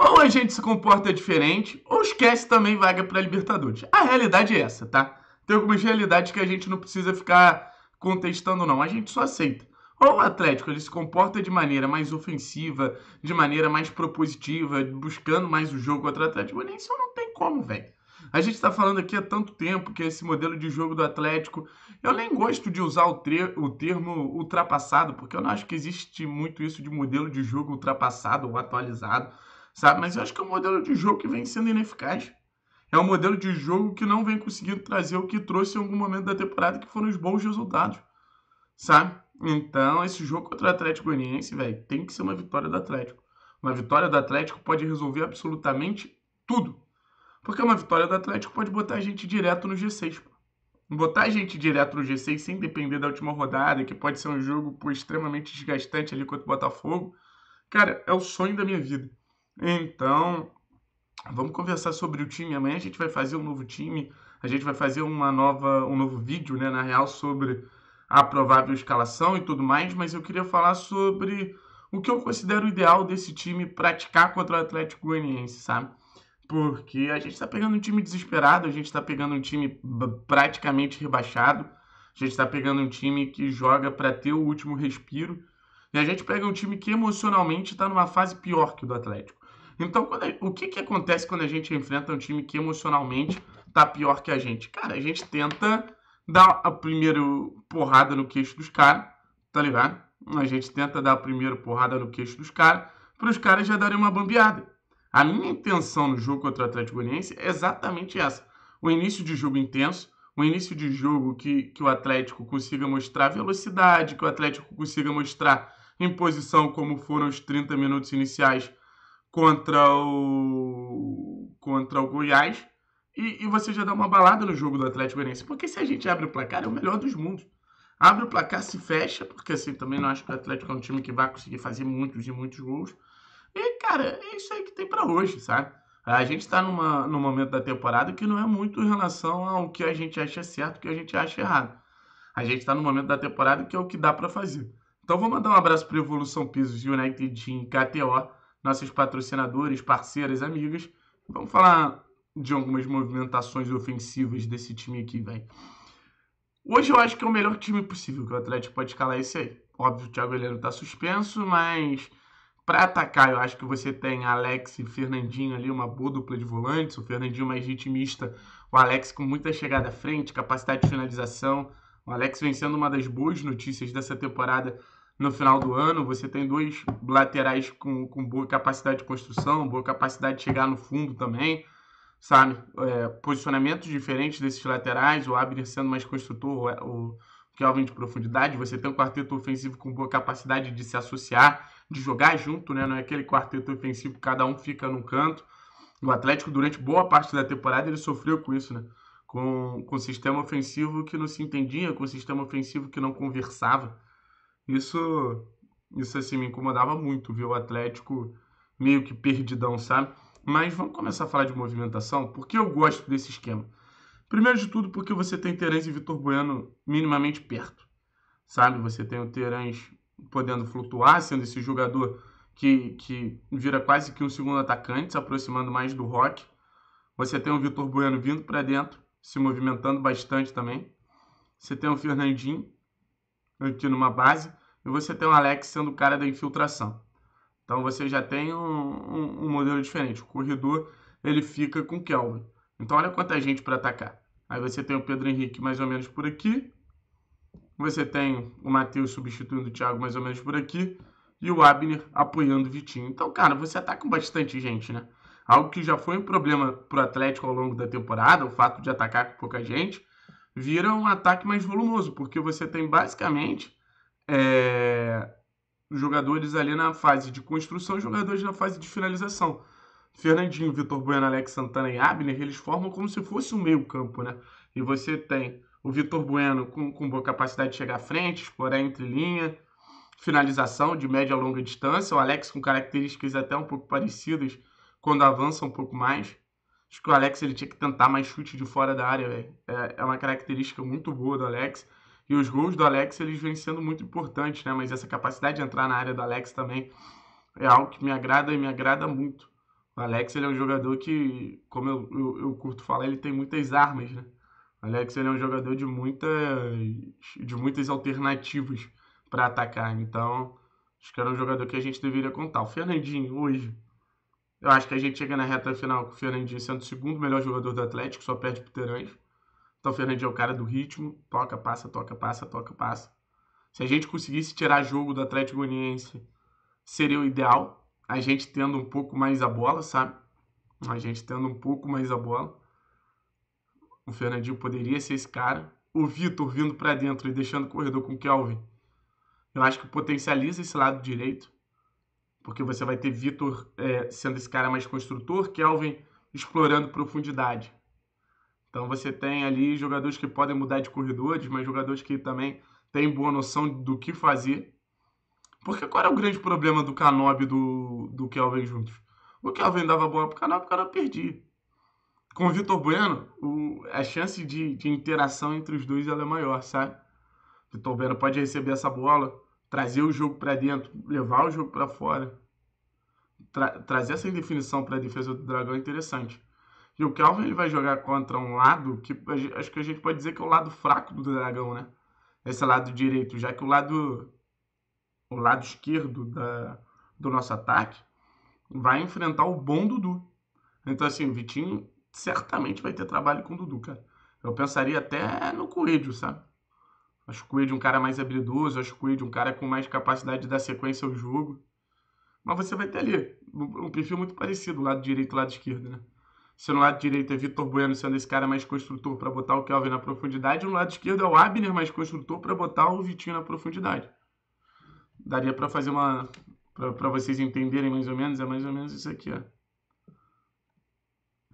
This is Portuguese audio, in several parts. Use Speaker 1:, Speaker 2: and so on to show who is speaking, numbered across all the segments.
Speaker 1: Ou a gente se comporta diferente, ou esquece também vaga para Libertadores. A realidade é essa, tá? Tem algumas realidades que a gente não precisa ficar contestando, não. A gente só aceita. Ou o Atlético ele se comporta de maneira mais ofensiva, de maneira mais propositiva, buscando mais o jogo contra o Atlético Nem isso não tem como, velho. A gente está falando aqui há tanto tempo que esse modelo de jogo do Atlético, eu nem gosto de usar o, o termo ultrapassado, porque eu não acho que existe muito isso de modelo de jogo ultrapassado ou atualizado sabe? Mas eu acho que é um modelo de jogo que vem sendo ineficaz. É um modelo de jogo que não vem conseguindo trazer o que trouxe em algum momento da temporada, que foram os bons resultados, sabe? Então, esse jogo contra o Atlético Goianiense, velho, tem que ser uma vitória do Atlético. Uma vitória do Atlético pode resolver absolutamente tudo. Porque uma vitória do Atlético pode botar a gente direto no G6. Botar a gente direto no G6 sem depender da última rodada, que pode ser um jogo pô, extremamente desgastante ali contra o Botafogo, cara, é o sonho da minha vida. Então, vamos conversar sobre o time. Amanhã a gente vai fazer um novo time. A gente vai fazer uma nova, um novo vídeo, né, na real, sobre a provável escalação e tudo mais. Mas eu queria falar sobre o que eu considero ideal desse time praticar contra o Atlético Goianiense, sabe? Porque a gente está pegando um time desesperado, a gente está pegando um time praticamente rebaixado, a gente está pegando um time que joga para ter o último respiro, e a gente pega um time que emocionalmente está numa fase pior que o do Atlético. Então, quando a, o que, que acontece quando a gente enfrenta um time que emocionalmente tá pior que a gente? Cara, a gente tenta dar a primeira porrada no queixo dos caras, tá ligado? A gente tenta dar a primeira porrada no queixo dos caras, para os caras já darem uma bambeada. A minha intenção no jogo contra o Atlético Goianiense é exatamente essa. O início de jogo intenso, o início de jogo que, que o Atlético consiga mostrar velocidade, que o Atlético consiga mostrar em posição como foram os 30 minutos iniciais contra o contra o Goiás e, e você já dá uma balada no jogo do Atlético Goianiense. Porque se a gente abre o placar, é o melhor dos mundos. Abre o placar, se fecha, porque assim, também não acho que o Atlético é um time que vai conseguir fazer muitos e muitos gols. E, cara, é isso aí que tem para hoje, sabe? A gente está numa, num momento da temporada que não é muito em relação ao que a gente acha certo, o que a gente acha errado. A gente está no momento da temporada que é o que dá para fazer. Então vou mandar um abraço para Evolução Pisos United Team KTO nossas patrocinadoras, parceiras, amigas. Vamos falar de algumas movimentações ofensivas desse time aqui, velho. Hoje eu acho que é o melhor time possível que o Atlético pode escalar esse aí. Óbvio, o Thiago Heleno tá suspenso, mas para atacar, eu acho que você tem Alex e Fernandinho ali, uma boa dupla de volantes, o Fernandinho mais ritmista, o Alex com muita chegada à frente, capacidade de finalização. O Alex vem sendo uma das boas notícias dessa temporada no final do ano. Você tem dois laterais com, com boa capacidade de construção, boa capacidade de chegar no fundo também, sabe? É, posicionamentos diferentes desses laterais, o Abner sendo mais construtor, o, o Kelvin de profundidade. Você tem um quarteto ofensivo com boa capacidade de se associar, de jogar junto, né? Não é aquele quarteto ofensivo que cada um fica num canto. O Atlético, durante boa parte da temporada, ele sofreu com isso, né? Com, com o sistema ofensivo que não se entendia, com o sistema ofensivo que não conversava. Isso, isso assim, me incomodava muito, viu? O Atlético meio que perdidão, sabe? Mas vamos começar a falar de movimentação, porque eu gosto desse esquema. Primeiro de tudo, porque você tem Terãs e Vitor Bueno minimamente perto, sabe? Você tem o Terãs podendo flutuar, sendo esse jogador que, que vira quase que um segundo atacante, se aproximando mais do rock. Você tem o Vitor Bueno vindo para dentro, se movimentando bastante também. Você tem o Fernandinho aqui numa base e você tem o Alex sendo o cara da infiltração. Então você já tem um, um, um modelo diferente. O corredor ele fica com o Kelvin. Então olha quanta gente para atacar. Aí você tem o Pedro Henrique mais ou menos por aqui. Você tem o Matheus substituindo o Thiago mais ou menos por aqui. E o Abner apoiando o Vitinho. Então, cara, você ataca com bastante gente, né? Algo que já foi um problema pro Atlético ao longo da temporada, o fato de atacar com pouca gente, vira um ataque mais volumoso, porque você tem basicamente é, jogadores ali na fase de construção e jogadores na fase de finalização. Fernandinho, Vitor Bueno, Alex Santana e Abner, eles formam como se fosse um meio campo, né? E você tem o Vitor Bueno com, com boa capacidade de chegar à frente, explorar entre linha, finalização de média a longa distância, o Alex com características até um pouco parecidas quando avança um pouco mais. Acho que o Alex ele tinha que tentar mais chute de fora da área, É, é, é uma característica muito boa do Alex. E os gols do Alex, eles vêm sendo muito importantes, né? Mas essa capacidade de entrar na área do Alex também é algo que me agrada e me agrada muito. O Alex, ele é um jogador que, como eu, eu, eu curto falar, ele tem muitas armas, né? O Alex, ele é um jogador de muitas, de muitas alternativas para atacar. Então, acho que era um jogador que a gente deveria contar. O Fernandinho, hoje, eu acho que a gente chega na reta final com o Fernandinho sendo o segundo melhor jogador do Atlético, só perde pro Terãs. Então, Fernandinho é o cara do ritmo, toca, passa, toca, passa, toca, passa. Se a gente conseguisse tirar jogo do Atlético Goianiense, seria o ideal. A gente tendo um pouco mais a bola, sabe? A gente tendo um pouco mais a bola. O Fernandinho poderia ser esse cara. O Vitor vindo para dentro e deixando o corredor com o Kelvin. Eu acho que potencializa esse lado direito. Porque você vai ter Vitor é, sendo esse cara mais construtor, Kelvin explorando profundidade. Então você tem ali jogadores que podem mudar de corredores, mas jogadores que também têm boa noção do que fazer. Porque qual era o grande problema do Canob e do, do Kelvin juntos? O Kelvin dava bola pro Canob, o cara perdia. Com o Vitor Bueno, o, a chance de, de interação entre os dois ela é maior, sabe? Vitor Bueno pode receber essa bola, trazer o jogo para dentro, levar o jogo para fora. Tra trazer essa indefinição para a defesa do Dragão é interessante. E o Calvin ele vai jogar contra um lado que acho que a gente pode dizer que é o lado fraco do Dragão, né? Esse lado direito, já que o lado o lado esquerdo da, do nosso ataque vai enfrentar o bom Dudu. Então, assim, o Vitinho certamente vai ter trabalho com o Dudu, cara. Eu pensaria até no Coelho, sabe? Acho o Coelho um cara mais habilidoso, acho o Coelho um cara com mais capacidade de dar sequência ao jogo. Mas você vai ter ali um perfil muito parecido, lado direito e lado esquerdo, né? Se no lado direito é Vitor Bueno sendo esse cara mais construtor para botar o Kelvin na profundidade, no lado esquerdo é o Abner mais construtor para botar o Vitinho na profundidade. Daria para fazer uma. para vocês entenderem mais ou menos, é mais ou menos isso aqui, ó.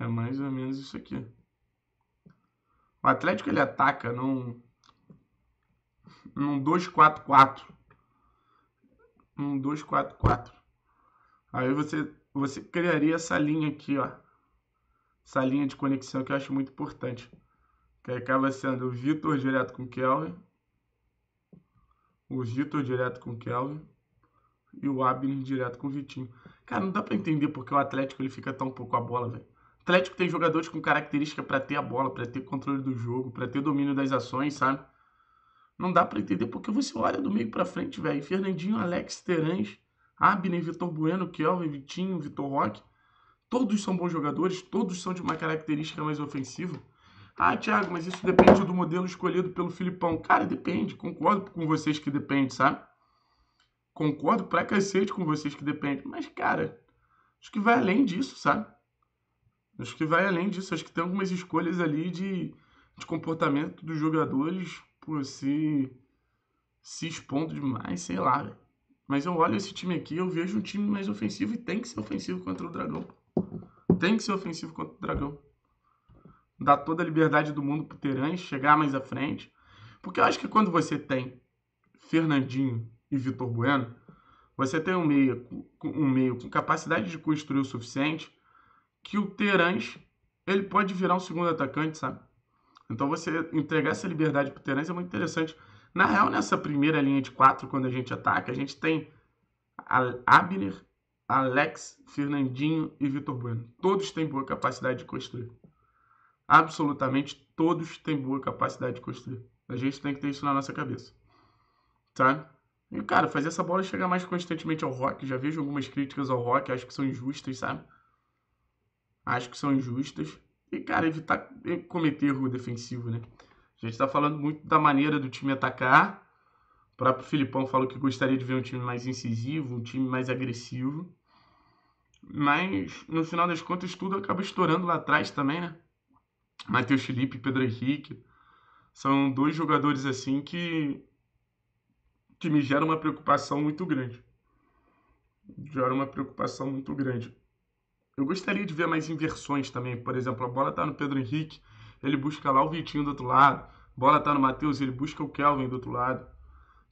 Speaker 1: É mais ou menos isso aqui. O Atlético ele ataca num. num 2-4-4. um 2-4-4. Aí você, você criaria essa linha aqui, ó essa linha de conexão que eu acho muito importante. Que acaba sendo o Vitor direto com o Kelvin, o Vitor direto com o Kelvin e o Abner direto com o Vitinho. Cara, não dá para entender porque o Atlético ele fica tão pouco a bola, velho. Atlético tem jogadores com característica para ter a bola, para ter controle do jogo, para ter domínio das ações, sabe? Não dá para entender porque você olha do meio para frente, velho. Fernandinho, Alex Terãs, Abner, Vitor Bueno, Kelvin, Vitinho, Vitor Roque todos são bons jogadores, todos são de uma característica mais ofensiva. Ah, Thiago, mas isso depende do modelo escolhido pelo Filipão. Cara, depende. Concordo com vocês que depende, sabe? Concordo pra cacete com vocês que depende. Mas, cara, acho que vai além disso, sabe? Acho que vai além disso. Acho que tem algumas escolhas ali de, de comportamento dos jogadores por se, se expondo demais, sei lá. Mas eu olho esse time aqui, eu vejo um time mais ofensivo e tem que ser ofensivo contra o Dragão. Tem que ser ofensivo contra o Dragão. Dar toda a liberdade do mundo pro Terãs, chegar mais à frente. Porque eu acho que quando você tem Fernandinho e Vitor Bueno, você tem um meio, um meio com capacidade de construir o suficiente que o Terãs ele pode virar um segundo atacante, sabe? Então você entregar essa liberdade pro Terãs é muito interessante. Na real, nessa primeira linha de quatro, quando a gente ataca, a gente tem Abner Alex, Fernandinho e Vitor Bueno. Todos têm boa capacidade de construir. Absolutamente todos têm boa capacidade de construir. A gente tem que ter isso na nossa cabeça. Tá? E, cara, fazer essa bola chegar mais constantemente ao rock. Já vejo algumas críticas ao rock, acho que são injustas, sabe? Acho que são injustas. E, cara, evitar cometer erro defensivo, né? A gente tá falando muito da maneira do time atacar o próprio Filipão falou que gostaria de ver um time mais incisivo, um time mais agressivo. Mas, no final das contas, tudo acaba estourando lá atrás também, né? Matheus Felipe, Pedro Henrique. São dois jogadores assim que, que me geram uma preocupação muito grande. Gera uma preocupação muito grande. Eu gostaria de ver mais inversões também. Por exemplo, a bola tá no Pedro Henrique, ele busca lá o Vitinho do outro lado. A bola tá no Matheus, ele busca o Kelvin do outro lado.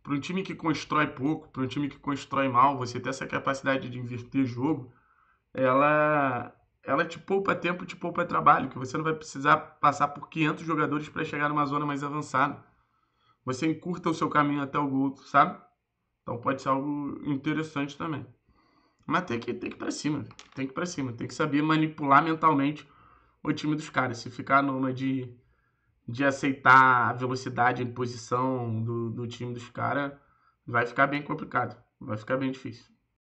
Speaker 1: Para um time que constrói pouco, para um time que constrói mal, você ter essa capacidade de inverter jogo, ela, ela te poupa tempo, te poupa trabalho, que você não vai precisar passar por 500 jogadores para chegar numa zona mais avançada. Você encurta o seu caminho até o gol, sabe? Então pode ser algo interessante também. Mas tem que, tem que ir para cima, tem que ir cima, tem que saber manipular mentalmente o time dos caras. Se ficar numa de de aceitar a velocidade, a imposição do, do time dos caras, vai ficar bem complicado. Vai ficar bem difícil.